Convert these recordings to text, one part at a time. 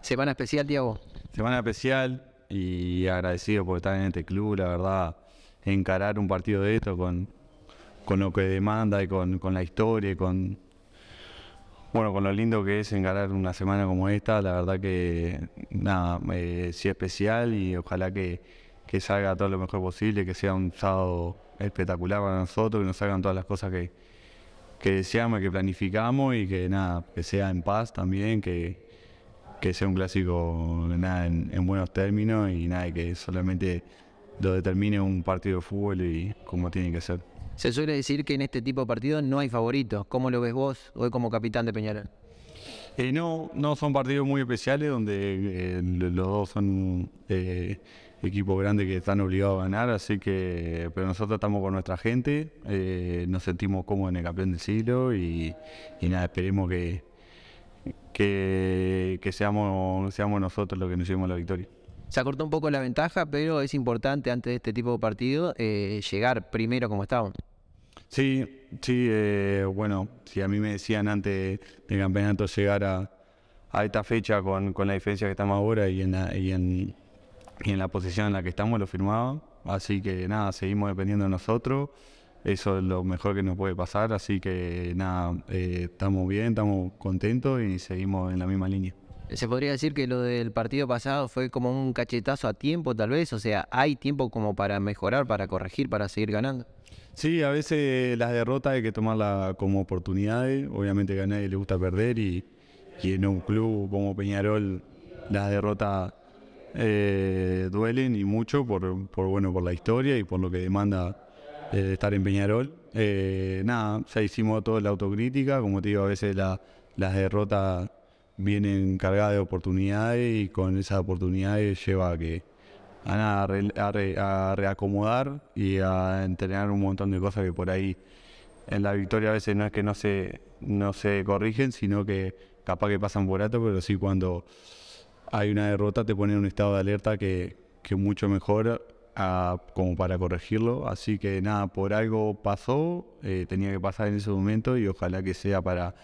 Semana especial, Diego. Semana especial y agradecido por estar en este club, la verdad, encarar un partido de esto con, lo que demanda y con, la historia y con, bueno, con lo lindo que es encarar una semana como esta, la verdad que nada, eh, sí especial y ojalá que, que, salga todo lo mejor posible, que sea un sábado espectacular para nosotros, que nos salgan todas las cosas que, que deseamos, que planificamos y que nada, que sea en paz también, que, que sea un clásico nada en, buenos términos y nada que solamente lo determine un partido de fútbol y como tiene que ser. Se suele decir que en este tipo de partidos no hay favoritos. ¿Cómo lo ves vos hoy como capitán de Peñarol? Eh, no, no son partidos muy especiales donde eh, los dos son eh, equipos grandes que están obligados a ganar, así que, pero nosotros estamos con nuestra gente, eh, nos sentimos cómodos en el campeón del siglo y, y nada, esperemos que, que, que seamos, seamos nosotros los que nos llevemos la victoria. Se acortó un poco la ventaja, pero es importante antes de este tipo de partido eh, llegar primero como estábamos. Sí, sí, eh, bueno, si a mí me decían antes del campeonato llegar a, esta fecha con, con, la diferencia que estamos ahora y en, la, y, en, y en la posición en la que estamos, lo firmaba. Así que nada, seguimos dependiendo de nosotros eso es lo mejor que nos puede pasar, así que nada, eh, estamos bien, estamos contentos y seguimos en la misma línea. ¿Se podría decir que lo del partido pasado fue como un cachetazo a tiempo tal vez? O sea, ¿hay tiempo como para mejorar, para corregir, para seguir ganando? Sí, a veces las derrotas hay que tomarlas como oportunidades, obviamente a nadie le gusta perder y, en un club como Peñarol las derrotas eh, duelen y mucho por, bueno, por la historia y por lo que demanda estar en Peñarol. Eh, nada, ya hicimos toda la autocrítica, como te digo, a veces las derrotas vienen cargadas de oportunidades y con esas oportunidades lleva a que a, nada, reacomodar y a entrenar un montón de cosas que por ahí en la victoria a veces no es que no se, no se corrigen, sino que capaz que pasan por alto, pero sí cuando hay una derrota te pone en un estado de alerta que, que mucho mejor como para corregirlo. Así que nada, por algo pasó, eh, tenía que pasar en ese momento y ojalá que sea para,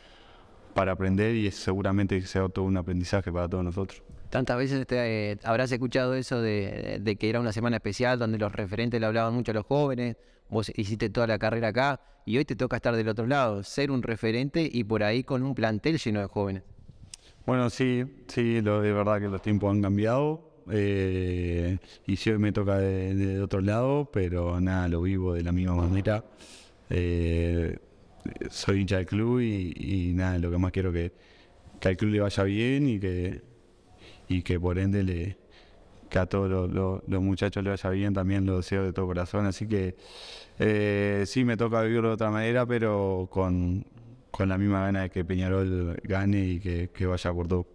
para aprender y seguramente sea todo un aprendizaje para todos nosotros. Tantas veces eh, habrás escuchado eso de, que era una semana especial donde los referentes le hablaban mucho a los jóvenes, vos hiciste toda la carrera acá y hoy te toca estar del otro lado, ser un referente y por ahí con un plantel lleno de jóvenes. Bueno, sí, sí, lo, de verdad que los tiempos han cambiado, eh, y si hoy me toca de, otro lado, pero nada, lo vivo de la misma manera. Eh, soy hincha del club y, nada, lo que más quiero que, que al club le vaya bien y que, y que por ende le, que a todos los, muchachos le vaya bien, también lo deseo de todo corazón. Así que si eh, sí, me toca vivirlo de otra manera, pero con, la misma gana de que Peñarol gane y que, vaya por dos